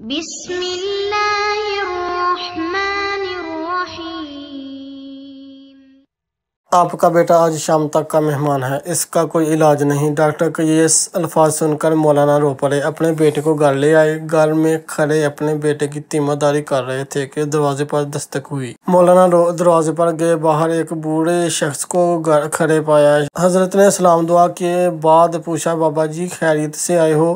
بسم الله आपका बेटा आज शाम तक का मेहमान है इसका कोई इलाज नहीं डॉक्टर के ये अल्फाज सुनकर मौलाना रो पड़े अपने बेटे को घर ले आए घर में खड़े अपने बेटे की तीमारदारी कर रहे थे कि दरवाजे पर दस्तक हुई मौलाना दरवाजे पर गए बाहर एक बूढ़े शख्स को घर खड़े पाया हजरत ने सलाम दुआ के बाद पूछा बाबा जी खैरियत से आए हो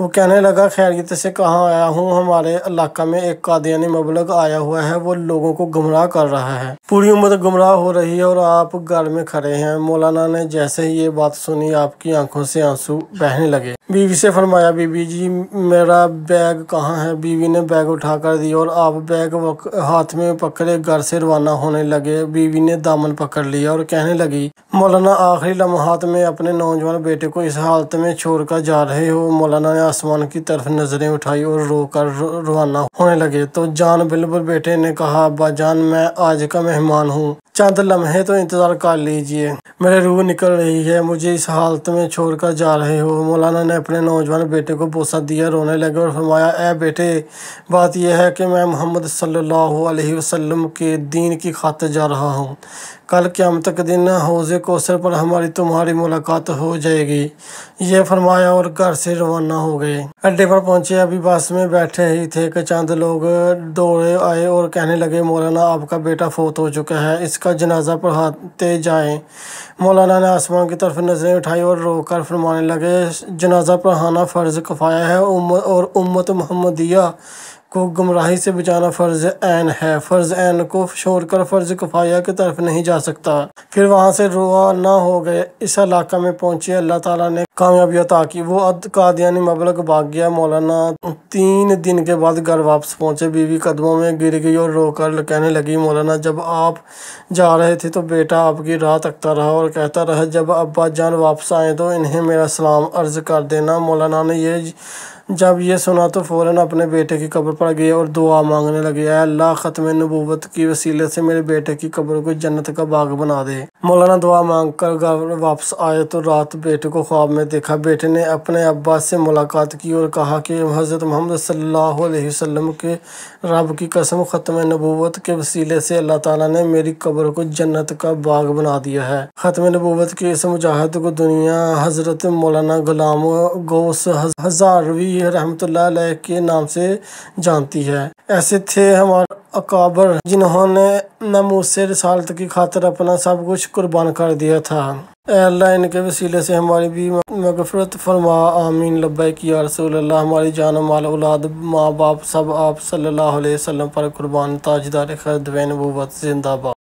वो कहने लगा खैरियत तो से कहाँ आया हूँ हमारे इलाका में एक कादियानी मबलग आया हुआ है वो लोगों को गुमराह कर रहा है पूरी उम्र गुमराह हो रही है और आप घर में खड़े हैं मौलाना ने जैसे ही ये बात सुनी आपकी आंखों से आंसू बहने लगे बीवी से फरमाया बीबी जी मेरा बैग कहाँ है बीवी ने बैग उठा कर दिया और आप बैग हाथ में पकड़े घर से रवाना होने लगे बीवी ने दामन पकड़ लिया और कहने लगी मौलाना आखिरी लम्हात में अपने नौजवान बेटे को इस हालत में छोड़ कर जा रहे हो मौलाना ने आसमान की तरफ नजरें उठाई और रो कर रवाना होने लगे तो जान बिल्बुल बेटे ने कहा अब्बा जान मैं आज का रहमान हो चंद लम्हे तो इंतज़ार कर लीजिए मेरे रूह निकल रही है मुझे इस हालत में छोड़ कर जा रहे हो मौलाना ने अपने नौजवान बेटे को बोसा दिया रोने लगे और फरमाया ऐ बेटे बात यह है कि मैं मोहम्मद सल्लल्लाहु अलैहि वसल्लम के दीन की खातिर जा रहा हूँ कल अम तक दिन हौज़ कोसर पर हमारी तुम्हारी मुलाकात हो जाएगी ये फरमाया और घर से रवाना हो गए अड्डे पर पहुंचे अभी बस में बैठे ही थे कि चंद लोग दौड़े आए और कहने लगे मौलाना आपका बेटा फोत हो चुका है इसका का जनाजा पढ़ाते जाए मौलाना ने आसमान की तरफ नज़रें उठाई और रो कर फरमाने लगे जनाजा पढ़ाना फ़र्ज़ कफ़ाया है और उम्मत महमदिया को गुमराही से बचाना फ़र्ज ऐन है फ़र्ज ऐन को छोड़कर फ़र्ज कफाया की तरफ नहीं जा सकता फिर वहाँ से रवाना हो गए इस इलाका में पहुँचे अल्लाह ताला ने कामयाबी अता की वो अद कादियानी मबलक भाग गया मौलाना तीन दिन के बाद घर वापस पहुँचे बीवी कदमों में गिर गई और रोकर कहने लगी मौलाना जब आप जा रहे थे तो बेटा आपकी राह तकता रहा और कहता रहा जब अब्बा जान वापस आए तो इन्हें मेरा सलाम अर्ज़ कर देना मौलाना ने यह जब यह सुना तो फ़ौर अपने बेटे की कब्र पर गए और दुआ मांगने लगे अल्लाह ख़त्म नबूबत की वसीले से मेरे बेटे की कब्र को जन्नत का बाग बना दे मौलाना दुआ मांग कर घर वापस आए तो रात बेटे को ख्वाब में देखा बेटे ने अपने अब्बा से मुलाकात की और कहा कि हज़रत मोहम्मद सल्लाम के रब की कसम ख़त्म नबूबत के वसीले से अल्लाह तला ने मेरी कब्र को जन्नत का बाग बना दिया है ख़त्म नबूबत के इस मुजाहद को दुनिया हज़रत मौलाना गुलाम गौस हज़ारवी ही रहमतुल्लाह के नाम से जानती है ऐसे थे हमारे अकाबर जिन्होंने नमूस से रसालत की खातर अपना सब कुछ कुर्बान कर दिया था अल्लाह इनके वसीले से हमारी भी मगफरत फरमा आमीन लब्बा की रसोल्ला हमारी जान माल औलाद माँ बाप सब आप सल्लल्लाहु अलैहि पर कुर्बान ताजदार खैर दवैन वत जिंदाबाद